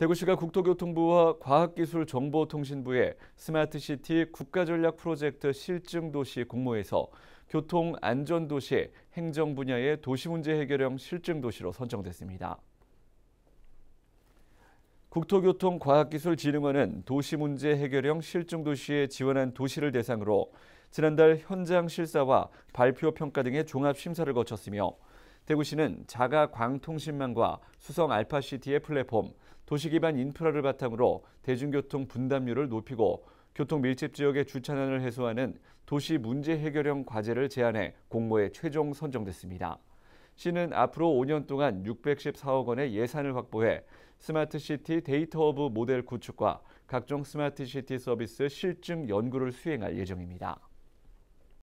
대구시가 국토교통부와 과학기술정보통신부의 스마트시티 국가전략 프로젝트 실증도시 공모에서 교통안전도시, 행정 분야의 도시문제 해결형 실증도시로 선정됐습니다. 국토교통과학기술진흥원은 도시문제 해결형 실증도시에 지원한 도시를 대상으로 지난달 현장 실사와 발표 평가 등의 종합심사를 거쳤으며 대구시는 자가 광통신망과 수성 알파시티의 플랫폼, 도시기반 인프라를 바탕으로 대중교통 분담률을 높이고 교통 밀집 지역의 주차난을 해소하는 도시 문제 해결형 과제를 제안해 공모에 최종 선정됐습니다. 시는 앞으로 5년 동안 614억 원의 예산을 확보해 스마트시티 데이터허브 모델 구축과 각종 스마트시티 서비스 실증 연구를 수행할 예정입니다.